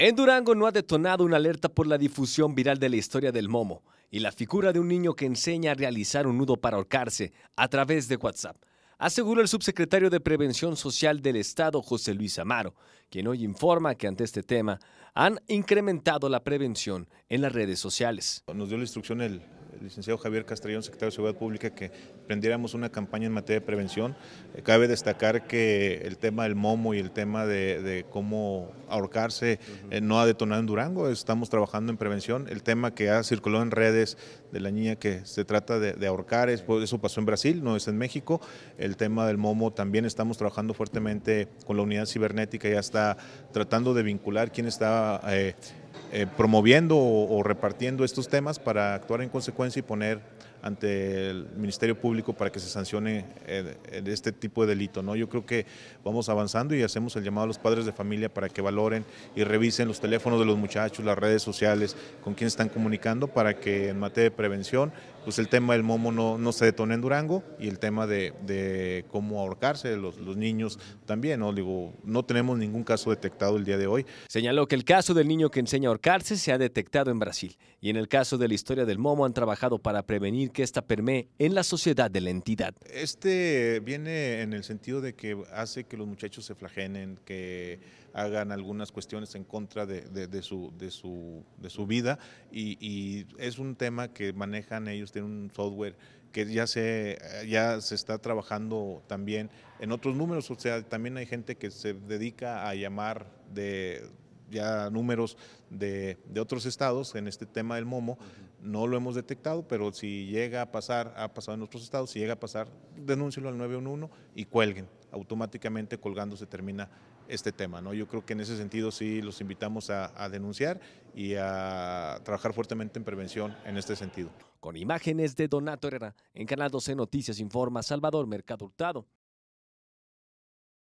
En Durango no ha detonado una alerta por la difusión viral de la historia del momo y la figura de un niño que enseña a realizar un nudo para ahorcarse a través de WhatsApp, aseguró el subsecretario de Prevención Social del Estado, José Luis Amaro, quien hoy informa que ante este tema han incrementado la prevención en las redes sociales. Nos dio la instrucción el, licenciado Javier Castrellón, secretario de Seguridad Pública, que prendiéramos una campaña en materia de prevención. Eh, cabe destacar que el tema del momo y el tema de cómo ahorcarse eh, no ha detonado en Durango, estamos trabajando en prevención. El tema que ha circulado en redes de la niña que se trata de, ahorcar, pues, eso pasó en Brasil, no es en México. El tema del momo también estamos trabajando fuertemente con la unidad cibernética, ya está tratando de vincular quién está... Eh, eh, promoviendo o, repartiendo estos temas para actuar en consecuencia y poner ante el Ministerio Público para que se sancione eh, este tipo de delito. ¿no? Yo creo que vamos avanzando y hacemos el llamado a los padres de familia para que valoren y revisen los teléfonos de los muchachos, las redes sociales, con quién están comunicando para que en materia de prevención, pues el tema del momo no, no se detone en Durango y el tema de, de cómo ahorcarse los, los, niños también. ¿no? Digo, no tenemos ningún caso detectado el día de hoy. Señaló que el caso del niño que enseña a ahorcarse se ha detectado en Brasil y en el caso de la historia del momo han trabajado para prevenir que que esta permee en la sociedad de la entidad. Este viene en el sentido de que hace que los muchachos se flagenen, que hagan algunas cuestiones en contra de, su, de su, vida y, es un tema que manejan ellos, tienen un software que ya se, ya se está trabajando también en otros números, o sea, también hay gente que se dedica a llamar de ya números de, otros estados en este tema del momo. No lo hemos detectado, pero si llega a pasar, ha pasado en otros estados, si llega a pasar, denúncielo al 911 y cuelguen. Automáticamente colgando se termina este tema. ¿no? Yo creo que en ese sentido sí los invitamos a, a denunciar y a trabajar fuertemente en prevención en este sentido. Con imágenes de Donato Herrera, en Canal 12 Noticias Informa Salvador Mercado Hurtado.